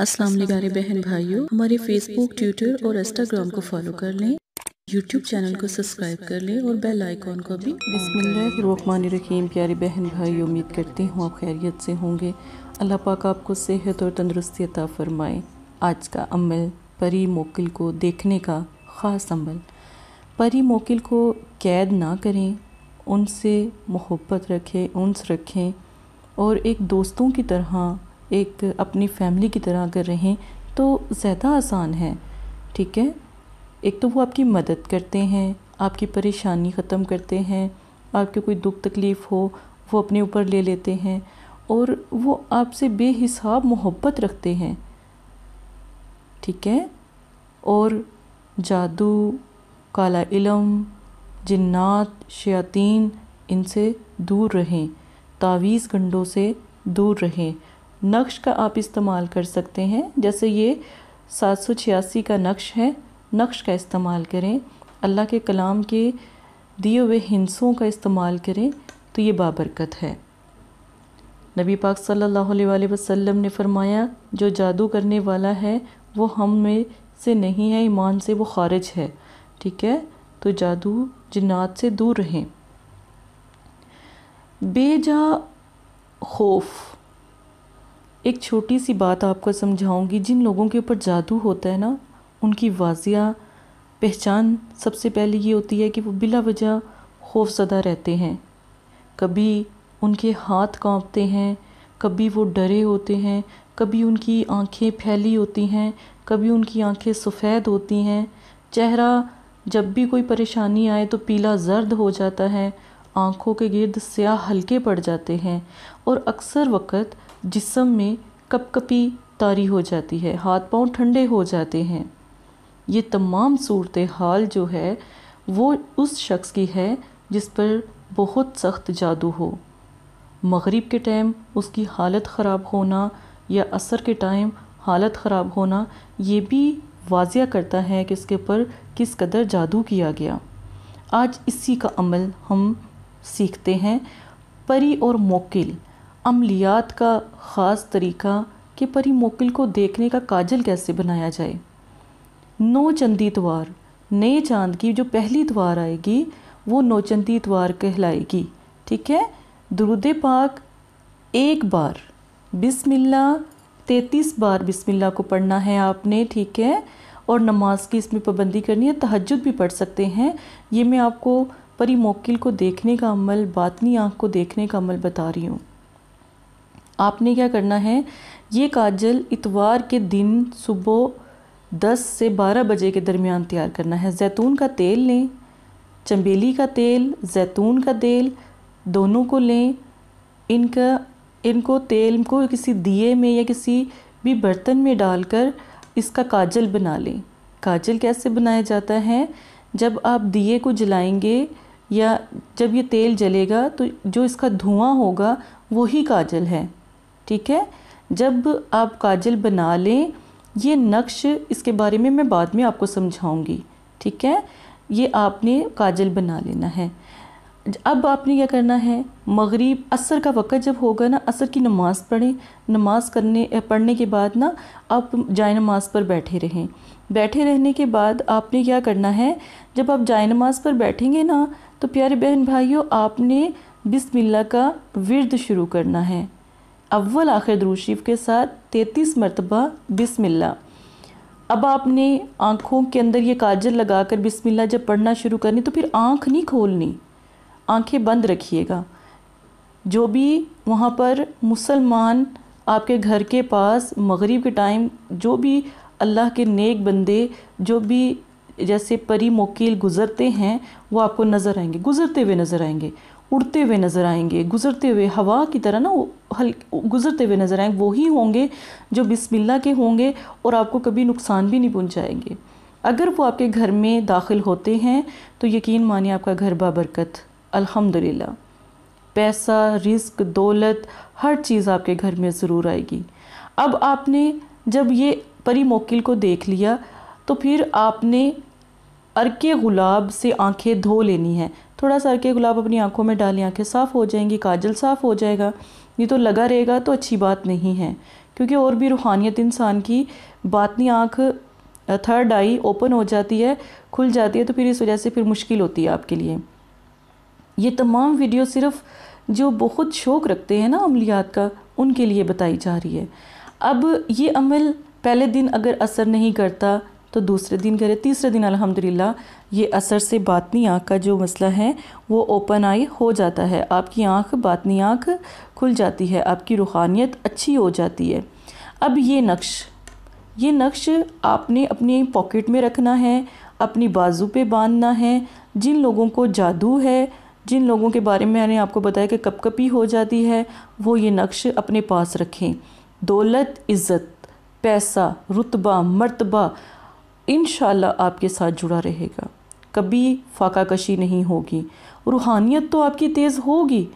अस्सलाम वालेकुम बहन भाइयों हमारे फेसबुक ट्विटर और इंस्टाग्राम को फॉलो कर लें यूट्यूब चैनल को सब्सक्राइब कर लें और बेल आइकॉन को भी बिस्मिल्लाहमान रखीम प्यारी बहन भाई उम्मीद करती हूँ आप खैरियत से होंगे अल्लाह पाक आपको सेहत और तंदरुस्ती अता फरमाए आज का अमल परी मोकिल को देखने का ख़ास अमल परी मोकिल को कैद ना करें उनसे मोहब्बत रखें उनस रखें और एक दोस्तों की तरह एक अपनी फैमिली की तरह अगर रहें तो ज़्यादा आसान है ठीक है एक तो वो आपकी मदद करते हैं आपकी परेशानी ख़त्म करते हैं आपके कोई दुख तकलीफ़ हो वो अपने ऊपर ले लेते हैं और वो आपसे बेहिसाब मोहब्बत रखते हैं ठीक है और जादू काला इलम जिन्नात शयातीन इनसे दूर रहें तावीज़ गंडों से दूर रहें नक्श का आप इस्तेमाल कर सकते हैं जैसे ये सात सौ छियासी का नक्श है नक्श का इस्तेमाल करें अल्लाह के कलाम के दिए हुए हिंसों का इस्तेमाल करें तो ये बाबरकत है नबी पाक सल्लल्लाहु अलैहि वसल्लम ने फरमाया जो जादू करने वाला है वो हम में से नहीं है ईमान से वो खारिज है ठीक है तो जादू जिन्नात से दूर रहें बेजा खौफ एक छोटी सी बात आपको समझाऊंगी जिन लोगों के ऊपर जादू होता है ना उनकी वाजिया पहचान सबसे पहले ये होती है कि वो बिला वजह खौफजदा रहते हैं कभी उनके हाथ कांपते हैं कभी वो डरे होते हैं कभी उनकी आंखें फैली होती हैं कभी उनकी आंखें सफ़ेद होती हैं चेहरा जब भी कोई परेशानी आए तो पीला जर्द हो जाता है आंखों के गिर्द स्याह हल्के पड़ जाते हैं और अक्सर वक़्त जिसम में कपकपी तारी हो जाती है हाथ पांव ठंडे हो जाते हैं ये तमाम सूरत हाल जो है वो उस शख्स की है जिस पर बहुत सख्त जादू हो मगरिब के टाइम उसकी हालत ख़राब होना या असर के टाइम हालत ख़राब होना ये भी वाजिया करता है कि उसके ऊपर किस कदर जादू किया गया आज इसी का अमल हम सीखते हैं परी और मोकिल अमलियात का ख़ास तरीका कि परी मोकिल को देखने का काजल कैसे बनाया जाए नौचंदी द्वार नए चांद की जो पहली द्वार आएगी वो नौचंदी द्वार कहलाएगी ठीक है दुरुद पाक एक बार बिसमिल्ला तैतीस बार बिस्मिल्ला को पढ़ना है आपने ठीक है और नमाज की इसमें पाबंदी करनी है तहजद भी पढ़ सकते हैं ये मैं आपको परी मोकिल को देखने का अमल बातनी आँख को देखने का अमल बता रही हूँ आपने क्या करना है ये काजल इतवार के दिन सुबह 10 से 12 बजे के दरमियान तैयार करना है जैतून का तेल लें चमेली का तेल जैतून का तेल दोनों को लें इनका इनको तेल को किसी दिए में या किसी भी बर्तन में डालकर इसका काजल बना लें काजल कैसे बनाया जाता है जब आप दिए को जलाएंगे या जब ये तेल जलेगा तो जो इसका धुआं होगा वही काजल है ठीक है जब आप काजल बना लें ये नक्श इसके बारे में मैं बाद में आपको समझाऊंगी ठीक है ये आपने काजल बना लेना है अब आपने क्या करना है मगरिब असर का वक़्त जब होगा ना असर की नमाज़ पढ़ें नमाज़ करने पढ़ने के बाद ना आप जाय नमाज़ पर बैठे रहें बैठे रहने के बाद आपने क्या करना है जब आप जाय नमाज़ पर बैठेंगे ना तो प्यारे बहन भाइयों आपने बिस्मिल्लाह का विरद शुरू करना है अव्वल आखिर द्रूशीफ के साथ तैतीस मरतबा बिसमिल्ला अब आपने आँखों के अंदर ये काजल लगा कर बिसमिल्ला जब पढ़ना शुरू करनी तो फिर आँख नहीं खोलनी आँखें बंद रखिएगा जो भी वहाँ पर मुसलमान आपके घर के पास मगरिब के टाइम जो भी अल्लाह के नेक बंदे जो भी जैसे परी मोकील गुज़रते हैं वो आपको नज़र आएंगे गुज़रते हुए नज़र आएंगे उड़ते हुए नज़र आएंगे गुज़रते हुए हवा की तरह ना हल गुज़रते हुए नज़र आएंगे वही होंगे जो बिस्मिल्लाह के होंगे और आपको कभी नुकसान भी नहीं पहुँचाएंगे अगर वो आपके घर में दाखिल होते हैं तो यकीन मानिए आपका घर बाबरकत अल्हम्दुलिल्लाह पैसा रिस्क दौलत हर चीज़ आपके घर में ज़रूर आएगी अब आपने जब ये परी मोकिल को देख लिया तो फिर आपने अरके गुलाब से आंखें धो लेनी है थोड़ा सा के गुलाब अपनी आँखों में डाली आँखें साफ़ हो जाएंगी काजल साफ़ हो जाएगा ये तो लगा रहेगा तो अच्छी बात नहीं है क्योंकि और भी रूहानियत इंसान की बातनी आँख थर्ड आई ओपन हो जाती है खुल जाती है तो फिर इस वजह से फिर मुश्किल होती है आपके लिए ये तमाम वीडियो सिर्फ जो बहुत शौक़ रखते हैं ना अमलियात का उनके लिए बताई जा रही है अब ये अमल पहले दिन अगर असर नहीं करता तो दूसरे दिन करे तीसरे दिन अल्हम्दुलिल्लाह ये असर से बातनी आँख का जो मसला है वो ओपन आई हो जाता है आपकी आँख बातनी आँख खुल जाती है आपकी रूहानियत अच्छी हो जाती है अब ये नक्श ये नक्श आपने अपनी पॉकेट में रखना है अपनी बाजू पे बांधना है जिन लोगों को जादू है जिन लोगों के बारे में मैंने आपको बताया कि कपकपी हो जाती है वो ये नक्श अपने पास रखें दौलत इज़्ज़त पैसा रुतबा मरतबा इन आपके साथ जुड़ा रहेगा कभी फाका कशी नहीं होगी रूहानियत तो आपकी तेज़ होगी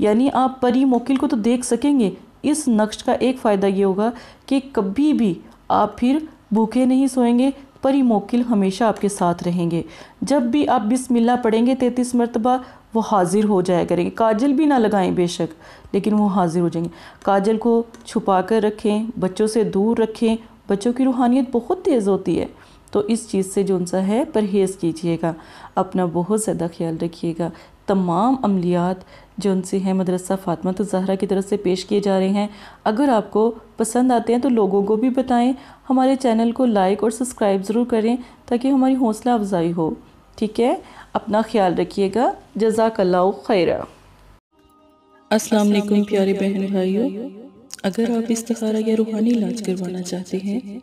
यानी आप परी मोकिल को तो देख सकेंगे इस नक्श का एक फ़ायदा ये होगा कि कभी भी आप फिर भूखे नहीं सोएंगे परी मोकिल हमेशा आपके साथ रहेंगे जब भी आप बिस्मिल्लाह पढ़ेंगे तैतीस मरतबा वो हाजिर हो जाया करेंगे काजल भी ना लगाएं बेशक लेकिन वो हाजिर हो जाएंगे काजल को छुपा कर रखें बच्चों से दूर रखें बच्चों की रूहानियत बहुत तेज़ होती है तो इस चीज़ से जो सा है परहेज़ कीजिएगा अपना बहुत ज़्यादा ख्याल रखिएगा तमाम अमलियात जो उनसे हैं मदरसा फ़ातमा तो जहरा की तरफ से पेश किए जा रहे हैं अगर आपको पसंद आते हैं तो लोगों को भी बताएं हमारे चैनल को लाइक और सब्सक्राइब ज़रूर करें ताकि हमारी हौसला अफजाई हो ठीक है अपना ख्याल रखिएगा जजाकल्ला खैरा अस्सलाम वालेकुम प्यारे बहन भाइयों अगर आप इस या रूहानी इलाज करवाना चाहते हैं